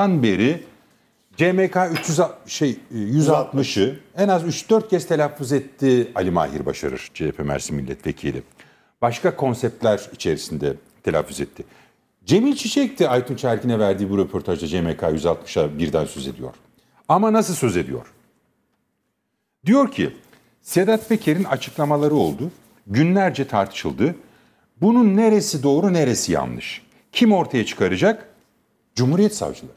beri CMK 300 şey 160'ı e, en az 3-4 kez telaffuz etti Ali Mahir Başarır CHP Mersin Milletvekili. Başka konseptler içerisinde telaffuz etti. Cemil Çiçek de Aytun Çerkin'e verdiği bu röportajda CMK 160'a birden söz ediyor. Ama nasıl söz ediyor? Diyor ki Sedat Peker'in açıklamaları oldu. Günlerce tartışıldı. Bunun neresi doğru neresi yanlış? Kim ortaya çıkaracak? Cumhuriyet savcıları.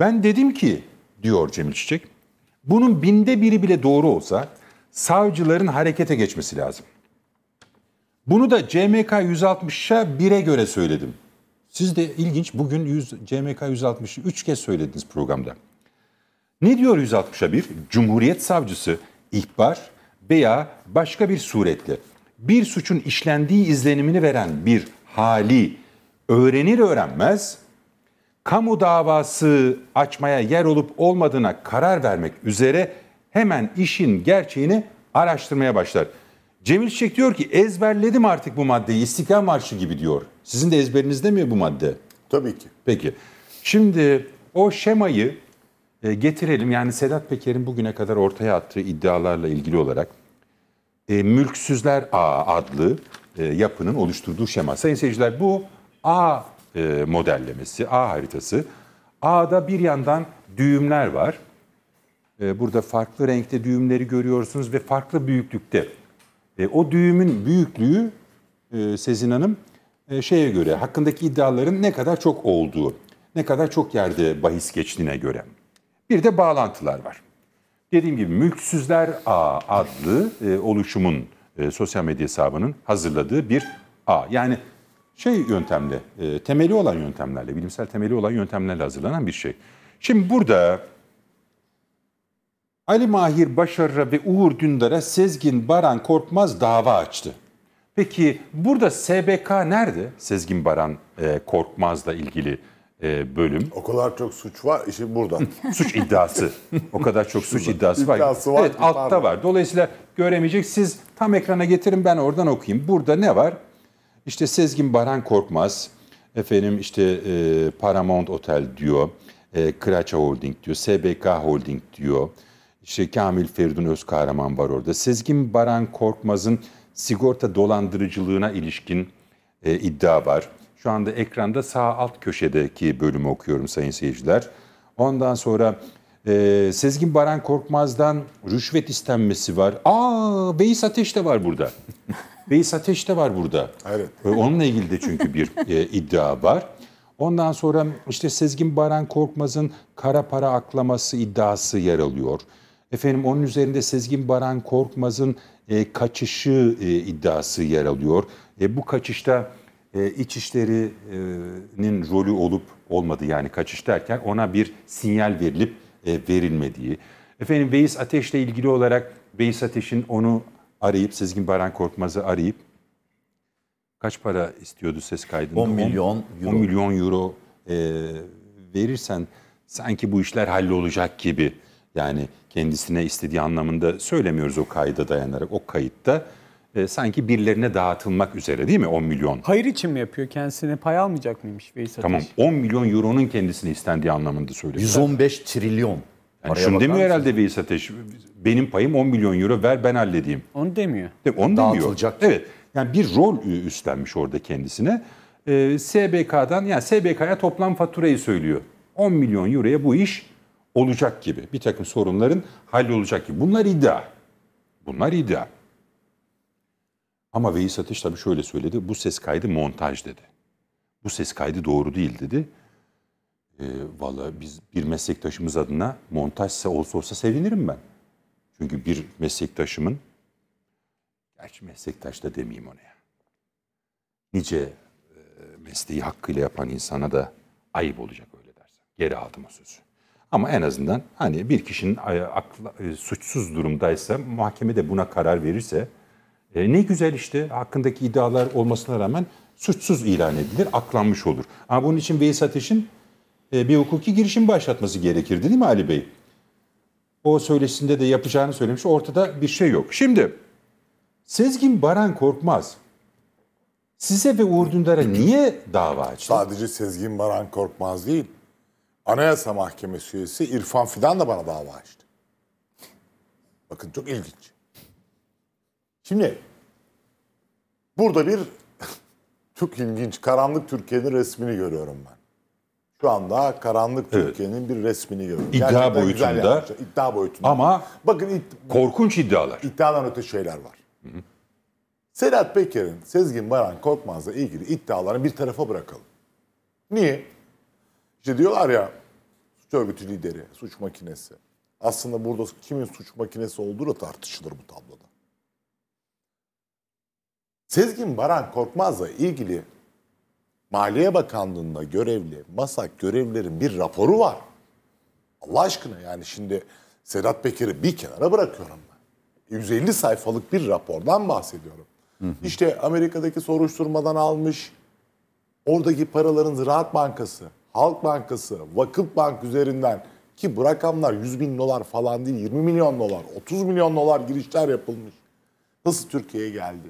Ben dedim ki diyor Cemil Çiçek, bunun binde biri bile doğru olsa savcıların harekete geçmesi lazım. Bunu da CMK 160'a 1'e göre söyledim. Siz de ilginç bugün 100, CMK 160'ı 3 kez söylediniz programda. Ne diyor 160'a 1? Cumhuriyet savcısı ihbar veya başka bir suretle bir suçun işlendiği izlenimini veren bir hali öğrenir öğrenmez kamu davası açmaya yer olup olmadığına karar vermek üzere hemen işin gerçeğini araştırmaya başlar. Cemil Çiçek diyor ki ezberledim artık bu maddeyi İstiklal Marşı gibi diyor. Sizin de ezberinizde mi bu madde? Tabii ki. Peki. Şimdi o şemayı e, getirelim. Yani Sedat Peker'in bugüne kadar ortaya attığı iddialarla ilgili olarak e, Mülksüzler A adlı e, yapının oluşturduğu şema. Sayın seyirciler bu A e, modellemesi, A haritası. A'da bir yandan düğümler var. E, burada farklı renkte düğümleri görüyorsunuz ve farklı büyüklükte. E, o düğümün büyüklüğü e, Sezin Hanım e, şeye göre hakkındaki iddiaların ne kadar çok olduğu, ne kadar çok yerde bahis geçtiğine göre. Bir de bağlantılar var. Dediğim gibi Mülksüzler A adlı e, oluşumun e, sosyal medya hesabının hazırladığı bir A. Yani şey yöntemle, e, temeli olan yöntemlerle, bilimsel temeli olan yöntemlerle hazırlanan bir şey. Şimdi burada Ali Mahir Başar'a ve Uğur Dündar'a Sezgin Baran Korkmaz dava açtı. Peki burada SBK nerede? Sezgin Baran e, Korkmaz'la ilgili e, bölüm. O kadar çok suç var işi burada. suç iddiası. O kadar çok suç iddiası var. İddiası var. Evet altta var. Dolayısıyla göremeyecek. Siz tam ekrana getirin ben oradan okuyayım. Burada ne var? İşte Sezgin Baran Korkmaz, efendim işte e, Paramount Otel diyor, e, Kıraça Holding diyor, SBK Holding diyor. İşte Kamil Feridun Özkahraman var orada. Sezgin Baran Korkmaz'ın sigorta dolandırıcılığına ilişkin e, iddia var. Şu anda ekranda sağ alt köşedeki bölümü okuyorum sayın seyirciler. Ondan sonra e, Sezgin Baran Korkmaz'dan rüşvet istenmesi var. Aa Beyiz Ateş de var burada. Beys Ateş de var burada. Evet. Onunla ilgili de çünkü bir e, iddia var. Ondan sonra işte Sezgin Baran Korkmaz'ın kara para aklaması iddiası yer alıyor. Efendim onun üzerinde Sezgin Baran Korkmaz'ın e, kaçışı e, iddiası yer alıyor. E, bu kaçışta e, İçişleri'nin e, rolü olup olmadı yani kaçış derken ona bir sinyal verilip e, verilmediği. Efendim Veys Ateş'le ilgili olarak Veys Ateş'in onu arayıp Sezgin Baran Korkmaz'ı arayıp kaç para istiyordu ses kaydında? 10 milyon euro. 10 milyon euro e, verirsen sanki bu işler hallolacak gibi. Yani kendisine istediği anlamında söylemiyoruz o kayda dayanarak. O kayıtta e, sanki birilerine dağıtılmak üzere değil mi 10 milyon? Hayır için mi yapıyor? Kendisine pay almayacak mıymış veysel? Tamam 10 milyon euronun kendisine istendiği anlamında söylüyor. 115 trilyon. Yani şunu demiyor mısın? herhalde Veys Ateş. Benim payım 10 milyon euro ver ben halledeyim. Onu demiyor. De, onu Dağıtılacak. demiyor. Evet. Yani bir rol üstlenmiş orada kendisine. Ee, SBK'dan yani SBK'ya toplam faturayı söylüyor. 10 milyon euroya bu iş olacak gibi. Bir takım sorunların hallolacak gibi. Bunlar iddia. Bunlar iddia. Ama Veys Ateş tabii şöyle söyledi. Bu ses kaydı montaj dedi. Bu ses kaydı doğru değil dedi. E, ee, Valla biz bir meslektaşımız adına montajsa olsa olsa sevinirim ben. Çünkü bir meslektaşımın, gerçi meslektaş da demeyeyim ona ya. Nice e, mesleği hakkıyla yapan insana da ayıp olacak öyle dersen. Geri aldım o sözü. Ama en azından hani bir kişinin e, akla, e, suçsuz durumdaysa mahkeme de buna karar verirse e, ne güzel işte hakkındaki iddialar olmasına rağmen suçsuz ilan edilir, aklanmış olur. Ama bunun için Veys Ateş'in e, bir hukuki girişim başlatması gerekirdi değil mi Ali Bey? O söylesinde de yapacağını söylemiş. Ortada bir şey yok. Şimdi Sezgin Baran Korkmaz size ve Uğur Dündar'a niye dava açtı? Sadece Sezgin Baran Korkmaz değil. Anayasa Mahkemesi üyesi İrfan Fidan da bana dava açtı. Bakın çok ilginç. Şimdi burada bir çok ilginç karanlık Türkiye'nin resmini görüyorum ben şu anda karanlık Türkiye'nin evet. bir resmini görüyoruz. İddia Gerçekten boyutunda. İddia boyutunda. Ama bakın it, korkunç iddialar. İddiadan öte şeyler var. Hı hı. Sedat Peker'in Sezgin Baran Korkmaz'la ilgili iddialarını bir tarafa bırakalım. Niye? İşte diyorlar ya suç örgütü lideri, suç makinesi. Aslında burada kimin suç makinesi olduğu da tartışılır bu tabloda. Sezgin Baran Korkmaz'la ilgili Maliye Bakanlığı'nda görevli masak görevlilerin bir raporu var. Allah aşkına yani şimdi Sedat Peker'i bir kenara bırakıyorum ben. 150 sayfalık bir rapordan bahsediyorum. Hı hı. İşte Amerika'daki soruşturmadan almış, oradaki paraların Ziraat Bankası, Halk Bankası, Vakıf Bank üzerinden ki bu rakamlar 100 bin dolar falan değil 20 milyon dolar, 30 milyon dolar girişler yapılmış. Nasıl Türkiye'ye geldi?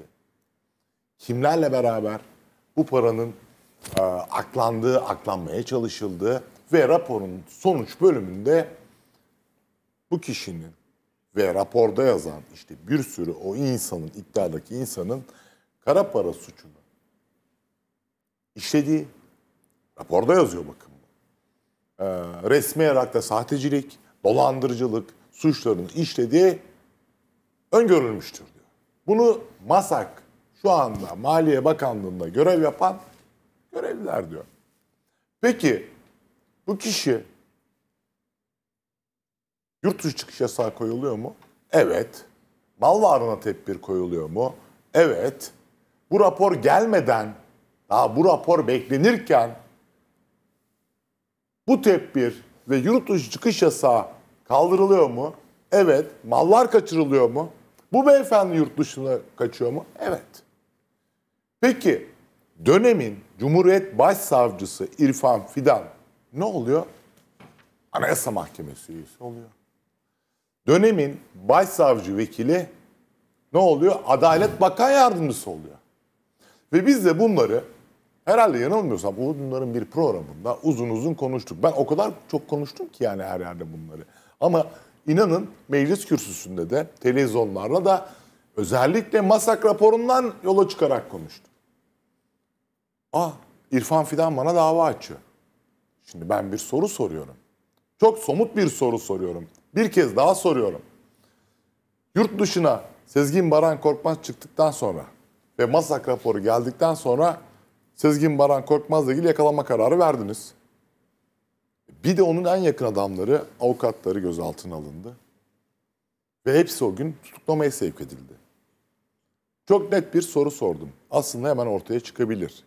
Kimlerle beraber bu paranın e, aklandı, aklanmaya çalışıldı ve raporun sonuç bölümünde bu kişinin ve raporda yazan işte bir sürü o insanın, iktidardaki insanın kara para suçunu işlediği raporda yazıyor bakın. Ee, resmi olarak sahtecilik, dolandırıcılık suçlarını işlediği öngörülmüştür diyor. Bunu MASAK şu anda Maliye Bakanlığı'nda görev yapan Görevliler diyor. Peki bu kişi yurt dışı çıkış yasağı koyuluyor mu? Evet. Mal varlığına tedbir koyuluyor mu? Evet. Bu rapor gelmeden, daha bu rapor beklenirken bu tedbir ve yurt dışı çıkış yasağı kaldırılıyor mu? Evet. Mallar kaçırılıyor mu? Bu beyefendi yurt dışına kaçıyor mu? Evet. Peki dönemin Cumhuriyet Başsavcısı İrfan Fidan ne oluyor? Anayasa Mahkemesi üyesi oluyor. Dönemin Başsavcı Vekili ne oluyor? Adalet Bakan Yardımcısı oluyor. Ve biz de bunları herhalde yanılmıyorsam bunların bir programında uzun uzun konuştuk. Ben o kadar çok konuştum ki yani her yerde bunları. Ama inanın meclis kürsüsünde de televizyonlarla da özellikle masak raporundan yola çıkarak konuştuk. Ah İrfan Fidan bana dava açıyor. Şimdi ben bir soru soruyorum. Çok somut bir soru soruyorum. Bir kez daha soruyorum. Yurt dışına Sezgin Baran Korkmaz çıktıktan sonra ve Masak raporu geldikten sonra Sezgin Baran Korkmaz'la ilgili yakalama kararı verdiniz. Bir de onun en yakın adamları, avukatları gözaltına alındı. Ve hepsi o gün tutuklamaya sevk edildi. Çok net bir soru sordum. Aslında hemen ortaya çıkabilir.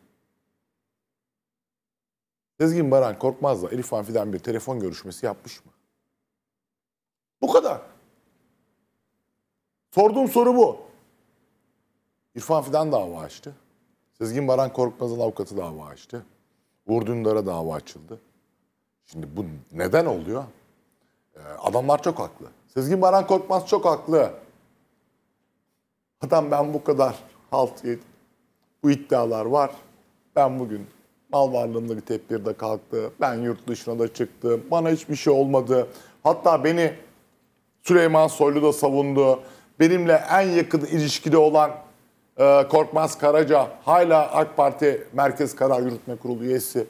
Sezgin Baran Korkmaz'la Elif Anfi'den bir telefon görüşmesi yapmış mı? Bu kadar. Sorduğum soru bu. İrfan Fidan dava açtı. Sezgin Baran Korkmaz'ın avukatı dava açtı. Uğur Dündar'a dava açıldı. Şimdi bu neden oluyor? Ee, adamlar çok haklı. Sezgin Baran Korkmaz çok haklı. Adam ben bu kadar halt yedim. Bu iddialar var. Ben bugün mal varlığımdaki tedbirde kalktı. Ben yurt dışına da çıktım. Bana hiçbir şey olmadı. Hatta beni Süleyman Soylu da savundu. Benimle en yakın ilişkide olan e, Korkmaz Karaca hala AK Parti Merkez Karar Yürütme Kurulu üyesi.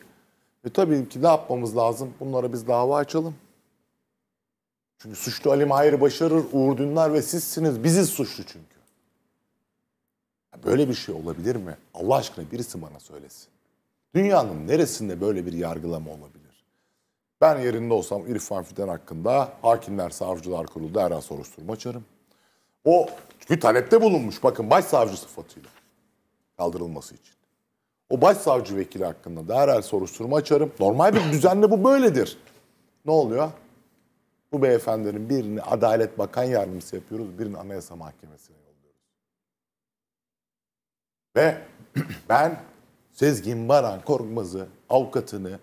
E tabii ki ne yapmamız lazım? Bunlara biz dava açalım. Çünkü suçlu Ali Mahir Başarır, Uğur Dündar ve sizsiniz. Biziz suçlu çünkü. Böyle bir şey olabilir mi? Allah aşkına birisi bana söylesin. Dünyanın neresinde böyle bir yargılama olabilir? Ben yerinde olsam İrfan Fidan hakkında Hakimler Savcılar Kurulu derhal soruşturma açarım. O çünkü talepte bulunmuş bakın başsavcı sıfatıyla kaldırılması için. O başsavcı vekili hakkında derhal soruşturma açarım. Normal bir düzenle bu böyledir. Ne oluyor? Bu beyefendinin birini Adalet Bakan Yardımcısı yapıyoruz, birini Anayasa Mahkemesi'ne yolluyoruz. Ve ben Sezgin Baran Korkmaz'ı, avukatını,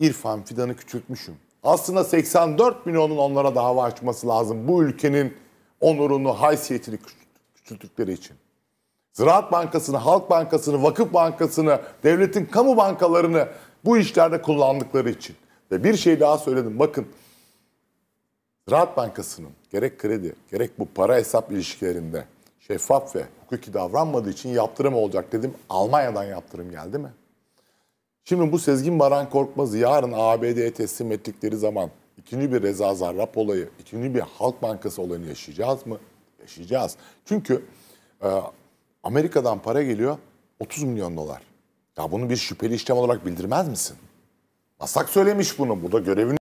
İrfan Fidan'ı küçültmüşüm. Aslında 84 milyonun onlara dava açması lazım. Bu ülkenin onurunu, haysiyetini küçülttükleri için. Ziraat Bankası'nı, Halk Bankası'nı, Vakıf Bankası'nı, devletin kamu bankalarını bu işlerde kullandıkları için. Ve bir şey daha söyledim. Bakın Ziraat Bankası'nın gerek kredi, gerek bu para hesap ilişkilerinde şeffaf ve hukuki davranmadığı için yaptırım olacak dedim. Almanya'dan yaptırım geldi mi? Şimdi bu Sezgin Baran Korkmaz yarın ABD'ye teslim ettikleri zaman ikinci bir Reza Zarrab olayı, ikinci bir Halk Bankası olayını yaşayacağız mı? Yaşayacağız. Çünkü e, Amerika'dan para geliyor 30 milyon dolar. Ya bunu bir şüpheli işlem olarak bildirmez misin? Masak söylemiş bunu. Burada görevini